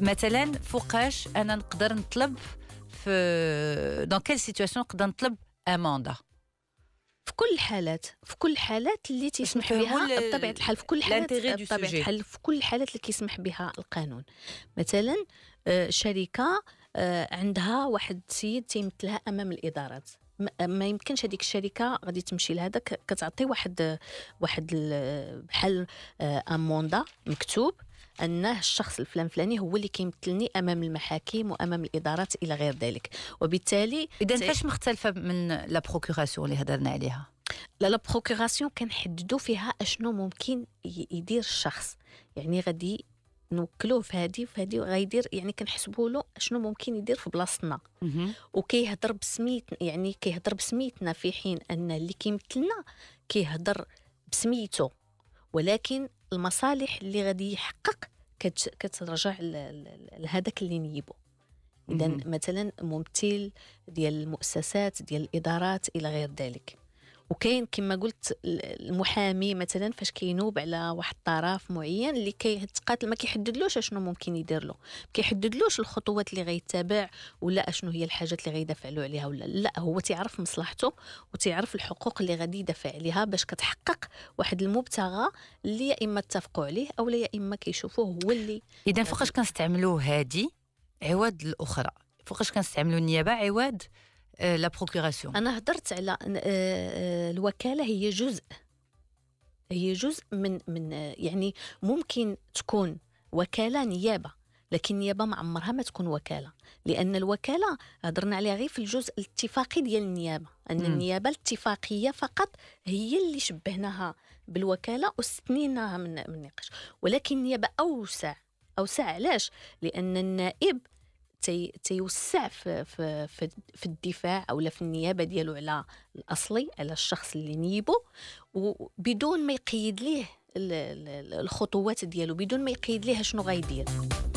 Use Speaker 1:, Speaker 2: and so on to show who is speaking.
Speaker 1: مثلا فوقاش انا نقدر نطلب في دون كيل سيتوياسيون نقدر نطلب امانده في كل الحالات في كل الحالات اللي تسمح بها بطبيعه الحال في كل الحالات بطبيعه الحال في
Speaker 2: كل الحالات اللي كيسمح بها القانون مثلا آه، شركه آه، عندها واحد السيد تيمثلها امام الادارات آه، ما يمكنش هذيك الشركه غادي تمشي لهذا كتعطي واحد واحد بحال اموندا مكتوب انه الشخص الفلان فلاني هو اللي كيمثلني امام المحاكم وامام الادارات الى غير ذلك وبالتالي اذا فاش مختلفه من لا بروكوراسيون اللي هضرنا عليها لا لا بروكوراسيون كنحددوا فيها اشنو ممكن يدير الشخص يعني غادي نوكلوه في هادي وفي هادي غيدير يعني كنحسبوا له شنو ممكن يدير في بلاصتنا وكيهضر بسميتنا يعني كيهضر بسميتنا في حين ان اللي كيمثلنا كيهضر بسميته ولكن المصالح اللي غادي يحقق كترجع لهذاك اللي نيبو اذا مثلا ممثل ديال المؤسسات ديال الادارات الى غير ذلك وكاين كما قلت المحامي مثلا فاش كينوب على واحد الطرف معين اللي كيتقاتل ما كيحددلوش اشنو ممكن يدير له ما كيحددلوش الخطوات اللي غيتبع ولا اشنو هي الحاجات اللي غيدافع له عليها ولا لا هو تيعرف مصلحته وتيعرف الحقوق اللي غادي يدافع عليها باش كتحقق واحد المبتغى اللي يا اما اتفقوا عليه او يا اما
Speaker 1: كيشوفوه هو اللي اذا فوقاش كنستعملوا هادي عوض الاخرى فوقاش كنستعملوا النيابه عوض آه، لا بروكوراسيون
Speaker 2: انا هضرت على آه، آه، الوكاله هي جزء هي جزء من من يعني ممكن تكون وكاله نيابه لكن النيابه ما عمرها ما تكون وكاله لان الوكاله هضرنا عليها غير في الجزء الاتفاقي ديال النيابه ان م. النيابه الاتفاقيه فقط هي اللي شبهناها بالوكاله واستثنيناها من من النقاش ولكن النيابه اوسع اوسع علاش لان النائب تي تيوسع في, في, في, في الدفاع او في النيابه ديالو على الاصلي على الشخص اللي نيبو وبدون ما يقيد ليه الخطوات ديالو بدون ما يقيد ليه شنو غايدير